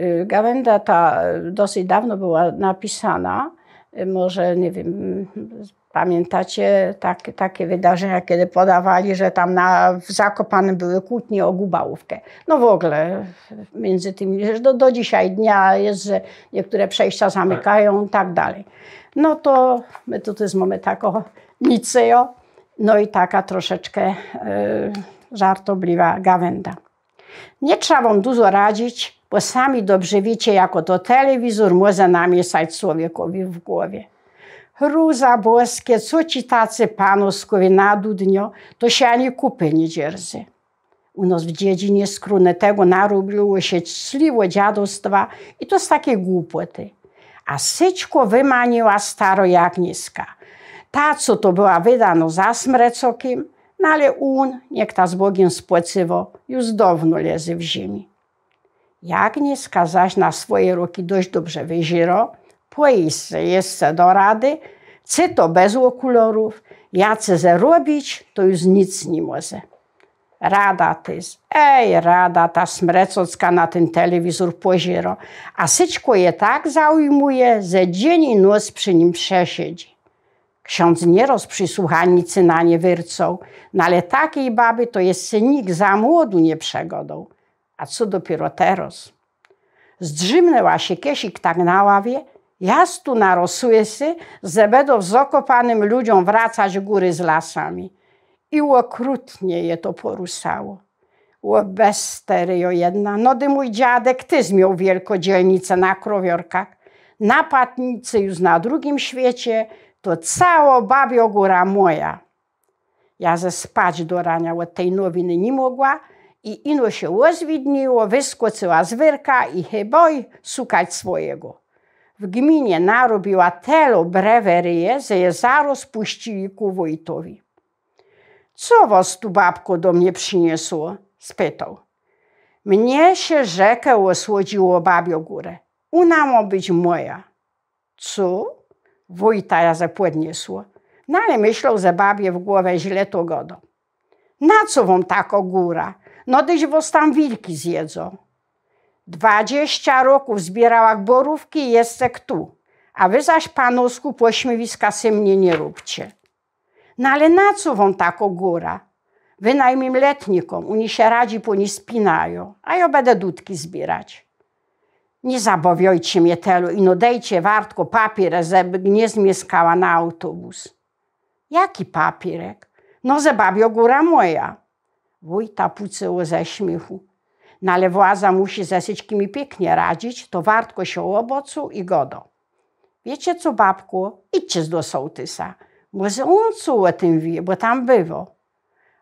Y, gawenda ta y, dosyć dawno była napisana. Y, może, nie wiem, pamiętacie tak, takie wydarzenia, kiedy podawali, że tam na, w Zakopanem były kłótnie o Gubałówkę. No w ogóle między tymi, do, do dzisiaj dnia jest, że niektóre przejścia tak. zamykają i tak dalej. No to my tutaj mamy taką niceo, no i taka troszeczkę y, żartobliwa gawenda. Nie trzeba wam dużo radzić, bo sami dobrze wiecie, jako to telewizor może namieszać człowiekowi w głowie. Ruza boskie, co ci tacy panoskowie na to się ani kupy nie dzierzy. U nas w dziedzinie tego narobiło się czciwo dziadostwa i to z takiej głupoty. A syczko wymaniła niska. Ta, co to była wydano za smrecokiem, no ale un, niech ta z Bogiem spłacywo, już dawno leży w ziemi. Jak nie skazać na swoje roki dość dobrze wyziro, poisce jeszcze do rady, Czy to bez okularów, ja co zrobić, to już nic nie może. Rada tyz, ej, rada ta smrecocka na ten telewizor poziro, a syćko je tak zaujmuje, że dzień i noc przy nim przesiedzi. Ksiądz nieraz przysłuchanicy na nie wyrcą, no ale takiej baby to jest synik za młodu nie przegodą a co dopiero teraz. Zdrzymnęła się Kiesik tak na ławie, tu narosły się że będą okopanym ludziom wracać góry z lasami. I okrutnie je to porusało. O besterio jedna, nody mój dziadek, ty zmiął wielkodzielnicę na krowiorkach. na patnicy już na drugim świecie, to cała babio góra moja. Ja ze spać do rania od tej nowiny nie mogła, i ino się rozwidniło, wyskoczyła wyrka i chyboj szukać swojego. W gminie narobiła telo breweryje, że je zaraz puścili ku wojtowi. Co was tu babko do mnie przyniosło? spytał. Mnie się rzekę osłodziło babio górę. Una ma być moja. Co? Wójta ja zapodniosło. No ale myślał, że babie w głowę źle to godo. Na co wam taka góra? No tyś was tam wilki zjedzą. Dwadzieścia roków zbierała borówki i jestek tu. A wy zaś, panusku, pośmiewiska sy mnie nie róbcie. No ale na co wam tako góra? Wynajmim letnikom, oni się radzi, po nich spinają, a ja będę dudki zbierać. Nie zabawiajcie mnie telu i no dejcie wartko papier, żeby nie zmieskała na autobus. Jaki papierek? No ze babio góra moja. Wójta pucyło ze śmiechu. No ale władza musi ze wszystkimi pięknie radzić, to wartko się obocu i godo. Wiecie co, babku, idźcie do sołtysa. Może on co o tym wie, bo tam było.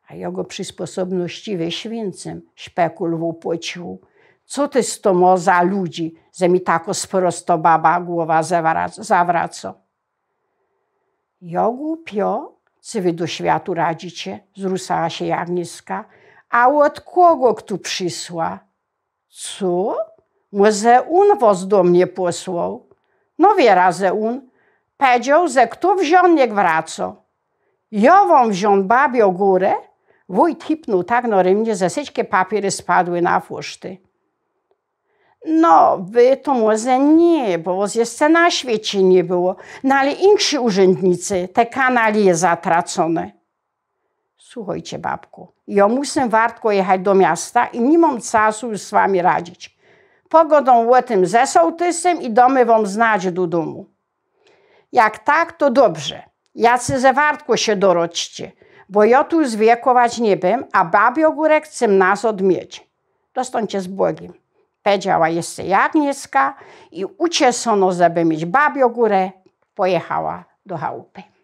A jego przysposobności święcem szpekul upłocił. Co ty z to za ludzi, że mi tako sporosto baba głowa zawraco? Jogu pio czy wy do światu radzicie? Zrusała się Jagniska. A od kogo tu przysła? Co? Może on was do mnie posłał? No wiera, że on. Powiedział, że kto wziął, niech wraca. Ja wam wziął babio górę. Wójt hipnął tak norymnie, że wszystkie papiery spadły na fuszty. No, by to może nie, bo jeszcze na świecie nie było. No ale inni urzędnicy te kanalie zatracone. Słuchajcie, babku, ja muszę wartko jechać do miasta i nie mam czasu już z wami radzić. Pogodą łotym ze sołtysem i domy wam znać do domu. Jak tak, to dobrze. Jacy ze wartko się doroczcie, bo ja tu zwiekować nie bym, a babio ogórek chcę nas odmieć. Dostańcie z Bogiem powiedziała, jestem Agnieszka i ucieszono, żeby mieć babio górę, pojechała do chałupy.